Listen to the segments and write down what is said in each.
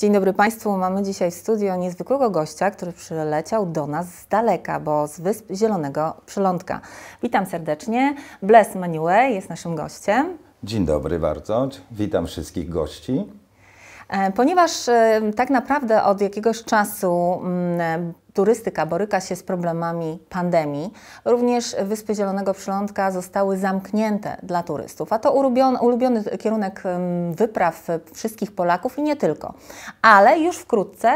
Dzień dobry Państwu. Mamy dzisiaj w studio niezwykłego gościa, który przyleciał do nas z daleka, bo z Wysp Zielonego Przylądka. Witam serdecznie. Bless Manuel jest naszym gościem. Dzień dobry bardzo. Witam wszystkich gości. E, ponieważ e, tak naprawdę od jakiegoś czasu mm, e, turystyka boryka się z problemami pandemii, również Wyspy Zielonego Przylądka zostały zamknięte dla turystów, a to ulubiony, ulubiony kierunek mm, wypraw wszystkich Polaków i nie tylko. Ale już wkrótce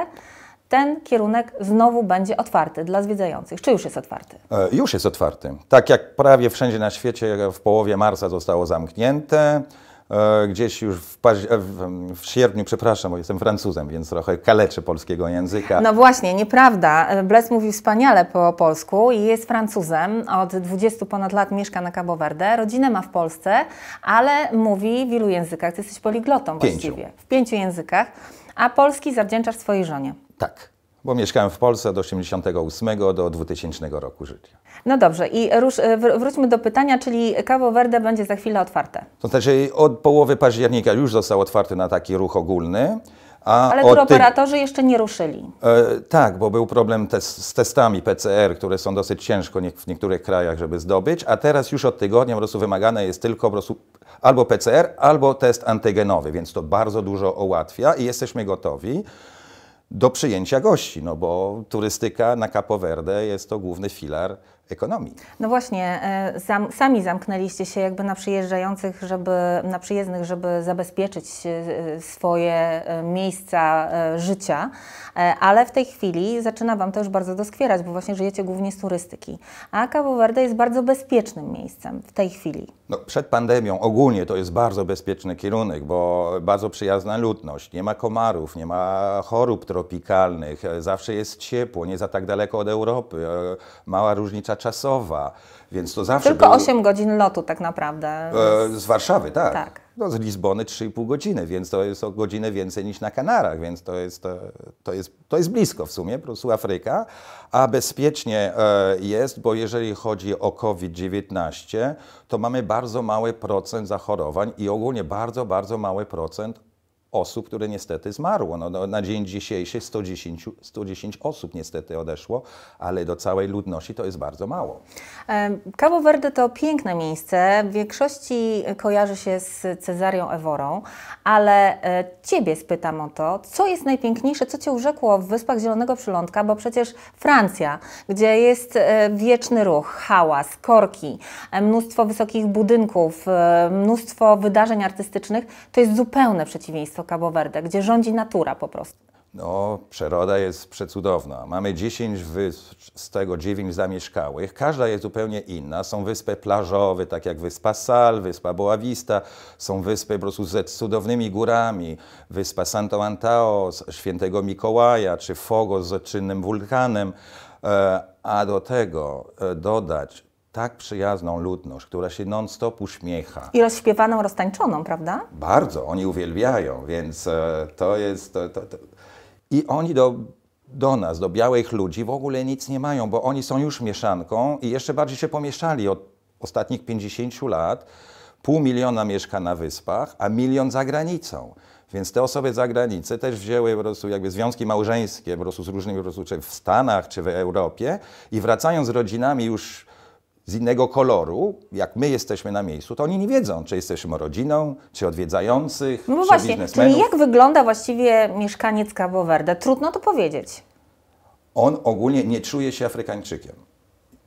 ten kierunek znowu będzie otwarty dla zwiedzających. Czy już jest otwarty? Już jest otwarty. Tak jak prawie wszędzie na świecie w połowie marca zostało zamknięte. E, gdzieś już e, w, w, sierpniu, przepraszam, bo jestem Francuzem, więc trochę kaleczy polskiego języka. No właśnie, nieprawda. Bles mówi wspaniale po polsku i jest Francuzem. Od 20 ponad lat mieszka na Cabo Verde. Rodzinę ma w Polsce, ale mówi w ilu językach? Ty jesteś poliglotą właściwie. W pięciu językach. A polski zawdzięczasz swojej żonie. Tak bo mieszkałem w Polsce od 1988 do 2000 roku życia. No dobrze i rusz, e, wróćmy do pytania, czyli Cabo Verde będzie za chwilę otwarte. To znaczy od połowy października już został otwarty na taki ruch ogólny. A Ale turoperatorzy ty... jeszcze nie ruszyli. E, tak, bo był problem te z testami PCR, które są dosyć ciężko nie w niektórych krajach, żeby zdobyć, a teraz już od tygodnia po prostu wymagane jest tylko po prostu albo PCR, albo test antygenowy, więc to bardzo dużo ułatwia i jesteśmy gotowi do przyjęcia gości, no bo turystyka na Capo Verde jest to główny filar ekonomii. No właśnie, sam, e, sami zamknęliście się jakby na przyjeżdżających, żeby, na przyjezdnych, żeby zabezpieczyć e, swoje e, miejsca życia, ale w tej chwili zaczyna Wam to już bardzo doskwierać, bo właśnie żyjecie głównie z turystyki. A Cabo Verde jest bardzo bezpiecznym miejscem w tej chwili. No, przed pandemią ogólnie to jest bardzo bezpieczny kierunek, bo bardzo przyjazna ludność, nie ma komarów, nie ma chorób tropikalnych, zawsze jest ciepło, nie za tak daleko od Europy, mała różnica różnica czasowa, więc to zawsze Tylko był... 8 godzin lotu tak naprawdę. E, z Warszawy, tak. tak. No, z Lizbony 3,5 godziny, więc to jest o godzinę więcej niż na Kanarach, więc to jest, to, e, to jest, to jest blisko w sumie, plus Afryka. A bezpiecznie e, jest, bo jeżeli chodzi o COVID-19, to mamy bardzo mały procent zachorowań i ogólnie bardzo, bardzo mały procent osób, które niestety zmarło. No, no na dzień dzisiejszy 110, 110 osób niestety odeszło, ale do całej ludności to jest bardzo mało. Cabo Verde to piękne miejsce. W większości kojarzy się z Cezarią Eworą, ale e, Ciebie spytam o to, co jest najpiękniejsze, co Cię urzekło w Wyspach Zielonego Przylądka, bo przecież Francja, gdzie jest e, wieczny ruch, hałas, korki, e, mnóstwo wysokich budynków, mnóstwo wydarzeń artystycznych, to jest zupełne przeciwieństwo Cabo Verde, gdzie rządzi natura po prostu? No, przyroda jest przecudowna. Mamy 10 wysp, z tego 9 zamieszkałych. Każda jest zupełnie inna. Są wyspy plażowe, tak jak wyspa Sal, wyspa Boavista. Są wyspy po prostu ze cudownymi górami. Wyspa Santo Antao, Świętego Mikołaja, czy Fogo z czynnym wulkanem. E, a do tego e, dodać tak przyjazną ludność, która się non-stop uśmiecha. I rozśpiewaną, roztańczoną, prawda? Bardzo, oni uwielbiają, więc e, to jest... To, to, to. I oni do, do nas, do białych ludzi w ogóle nic nie mają, bo oni są już mieszanką i jeszcze bardziej się pomieszali od ostatnich 50 lat. Pół miliona mieszka na wyspach, a milion za granicą. Więc te osoby z granicę też wzięły po prostu jakby związki małżeńskie po prostu z różnych po prostu, czy w Stanach, czy w Europie i wracając z rodzinami już z innego koloru, jak my jesteśmy na miejscu, to oni nie wiedzą, czy jesteśmy rodziną, czy odwiedzających, no czy właśnie, Czyli jak wygląda właściwie mieszkaniec Cabo Verde? Trudno to powiedzieć. On ogólnie nie czuje się Afrykańczykiem.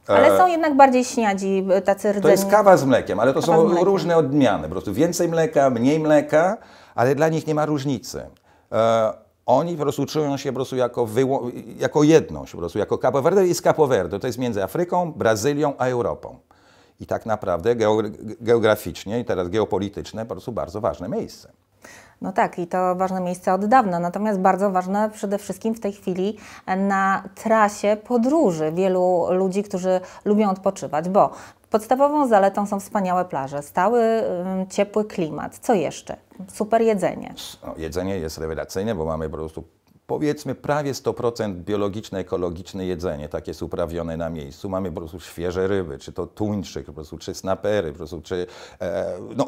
Ale e, są jednak bardziej śniadzi, e, tacy rdzeni. To jest kawa z mlekiem, ale to kawa są różne odmiany. Po prostu więcej mleka, mniej mleka, ale dla nich nie ma różnicy. E, oni po prostu czują się po prostu jako, jako jedność, po prostu jako Capo Verde z Capo Verde, to jest między Afryką, Brazylią a Europą. I tak naprawdę geograficznie i teraz geopolityczne po prostu bardzo ważne miejsce. No tak, i to ważne miejsce od dawna, natomiast bardzo ważne przede wszystkim w tej chwili na trasie podróży wielu ludzi, którzy lubią odpoczywać, bo Podstawową zaletą są wspaniałe plaże, stały, ciepły klimat. Co jeszcze? Super jedzenie. No, jedzenie jest rewelacyjne, bo mamy po prostu powiedzmy prawie 100% biologiczne, ekologiczne jedzenie, takie jest uprawione na miejscu. Mamy po prostu świeże ryby, czy to tuńczyk, po prostu, czy snapery, po prostu, czy e, e no,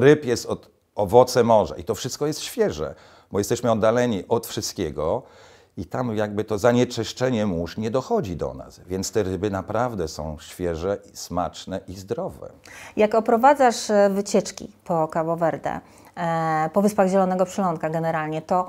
ryb jest od owoce morza i to wszystko jest świeże, bo jesteśmy oddaleni od wszystkiego i tam jakby to zanieczyszczenie mórz nie dochodzi do nas. Więc te ryby naprawdę są świeże, smaczne i zdrowe. Jak oprowadzasz e, wycieczki po Cabo Verde, e, po Wyspach Zielonego Przylądka generalnie, to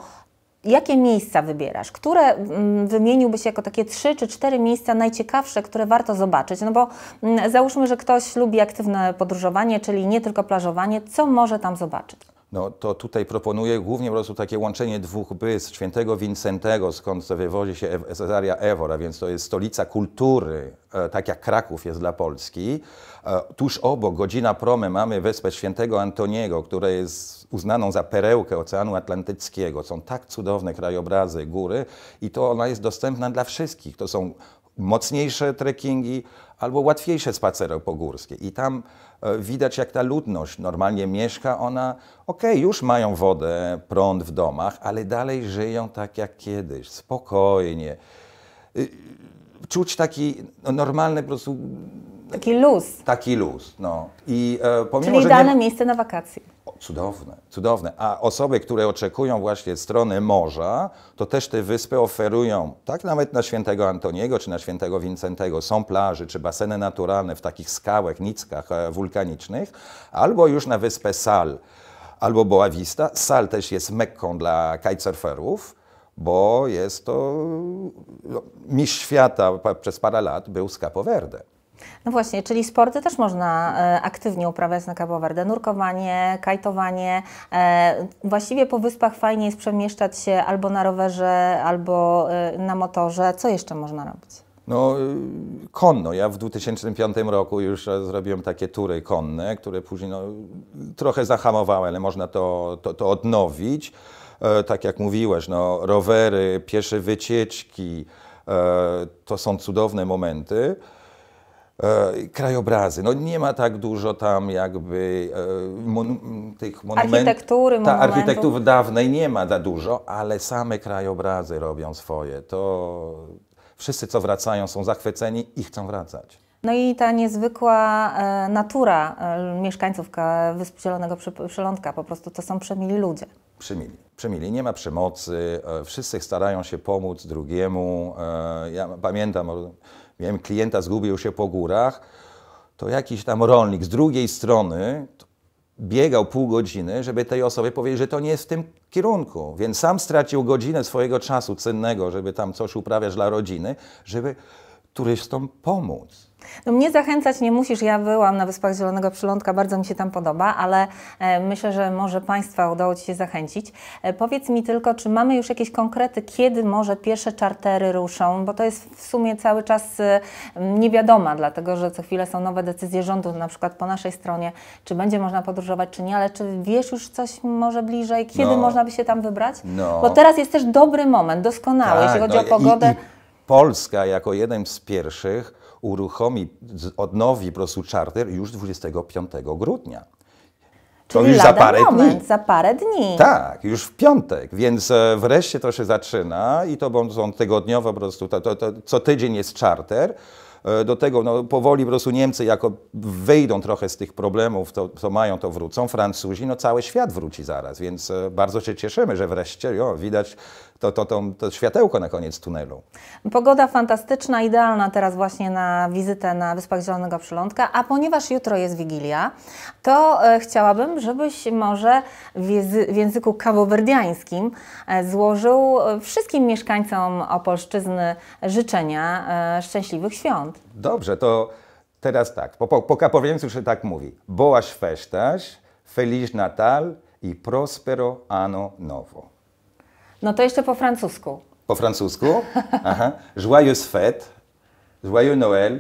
jakie miejsca wybierasz? Które mm, wymieniłbyś jako takie trzy czy cztery miejsca najciekawsze, które warto zobaczyć? No bo mm, załóżmy, że ktoś lubi aktywne podróżowanie, czyli nie tylko plażowanie. Co może tam zobaczyć? no to tutaj proponuję głównie po prostu takie łączenie dwóch bys, świętego Wincentego, skąd wywodzi się Cezaria Ewora, więc to jest stolica kultury, e, tak jak Kraków jest dla Polski. E, tuż obok, godzina promy, mamy wyspę świętego Antoniego, która jest uznaną za perełkę Oceanu Atlantyckiego. Są tak cudowne krajobrazy, góry i to ona jest dostępna dla wszystkich. To są mocniejsze trekkingi albo łatwiejsze spacery pogórskie. I tam e, widać, jak ta ludność normalnie mieszka, ona, okej, okay, już mają wodę, prąd w domach, ale dalej żyją tak jak kiedyś, spokojnie. Y, czuć taki no, normalny po prostu... Taki luz. Taki luz, no. I, e, pomimo, Czyli idealne nie... miejsce na wakacje. Cudowne, cudowne. A osoby, które oczekują właśnie strony morza, to też te wyspy oferują, tak nawet na świętego Antoniego czy na świętego Wincentego, są plaży czy baseny naturalne w takich skałach, nickach e, wulkanicznych, albo już na wyspę Sal, albo Vista. Sal też jest mekką dla kitesurferów, bo jest to, no, mistrz świata przez parę lat był z Capo Verde. No właśnie, czyli sporty też można e, aktywnie uprawiać na Cabo Verde. Nurkowanie, kajtowanie. E, właściwie po wyspach fajnie jest przemieszczać się albo na rowerze, albo e, na motorze. Co jeszcze można robić? No, y, konno. Ja w 2005 roku już zrobiłem takie tury konne, które później no, trochę zahamowały, ale można to, to, to odnowić. tak jak mówiłeś, no, rowery, piesze wycieczki, to są cudowne momenty. E, krajobrazy. No nie ma tak dużo tam jakby e, tych monumentów. Architektury, ta, monumentów. Architektur dawnej nie ma za dużo, ale same krajobrazy robią swoje. To wszyscy, co wracają, są zachwyceni i chcą wracać. No i ta niezwykła e, natura mieszkańców Wysp Zielonego Przylądka, po prostu to są przemili ludzie. Przemili. Przymili, nie ma przemocy, wszyscy starają się pomóc drugiemu. Ja pamiętam, miałem klienta, zgubił się po górach, to jakiś tam rolnik z drugiej strony biegał pół godziny, żeby tej osobie powiedzieć, że to nie jest w tym kierunku. Więc sam stracił godzinę swojego czasu cennego, żeby tam coś uprawiać dla rodziny, żeby turystom pomóc. No mnie zachęcać nie musisz, ja byłam na Wyspach Zielonego Przylądka, bardzo mi się tam podoba, ale e, myślę, że może Państwa udało Ci się zachęcić. E, powiedz mi tylko, czy mamy już jakieś konkrety, kiedy może pierwsze czartery ruszą, bo to jest w sumie cały czas e, niewiadoma, dlatego że co chwilę są nowe decyzje rządu, na przykład po naszej stronie, czy będzie można podróżować, czy nie, ale czy wiesz już coś może bliżej, kiedy no, można by się tam wybrać? No. Bo teraz jest też dobry moment, doskonały, tak, jeśli chodzi no, o pogodę. I, i Polska jako jeden z pierwszych uruchomi, odnowi po prostu czarter już 25 grudnia. Czyli to już za parę moment, dni. Za parę dni. Tak, już w piątek, więc e, wreszcie to się zaczyna i to są tygodniowe po prostu, to, to, to, co tydzień jest czarter. E, do tego no, powoli po prostu Niemcy jako wyjdą trochę z tych problemów, to, to mają, to wrócą. Francuzi, no cały świat wróci zaraz, więc e, bardzo się cieszymy, że wreszcie jo, widać to, to, to, to światełko na koniec tunelu. Pogoda fantastyczna, idealna teraz właśnie na wizytę na Wyspach Zielonego Przylądka, a ponieważ jutro jest Wigilia, to e, chciałabym, żebyś może w języku kawowerdiańskim e, złożył e, wszystkim mieszkańcom Opolszczyzny życzenia szczęśliwych świąt. Dobrze, to teraz tak, po, po, po kapowiemcu się tak mówi. Boas festas, feliz Natal i prospero ano novo. No to jeszcze po francusku. Po francusku? Aha. Joyeuse fête, joyeux Noël.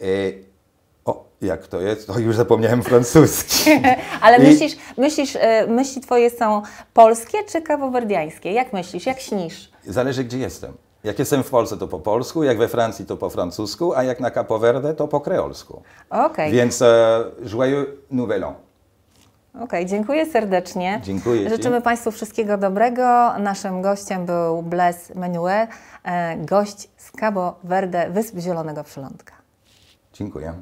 E... O, jak to jest? O, już zapomniałem francuski. Ale I... myślisz, myślisz, e, myśli twoje są polskie czy kawowerdiańskie? Jak myślisz, jak śnisz? Zależy, gdzie jestem. Jak jestem w Polsce, to po polsku, jak we Francji, to po francusku, a jak na Capo Verde, to po kreolsku. Okay. Więc e, joyeux nouvel an. Okej, okay, dziękuję serdecznie. Dziękuję. Życzymy ci. Państwu wszystkiego dobrego. Naszym gościem był Bles Menue, e, gość z Cabo Verde, Wysp Zielonego Przylądka. Dziękuję.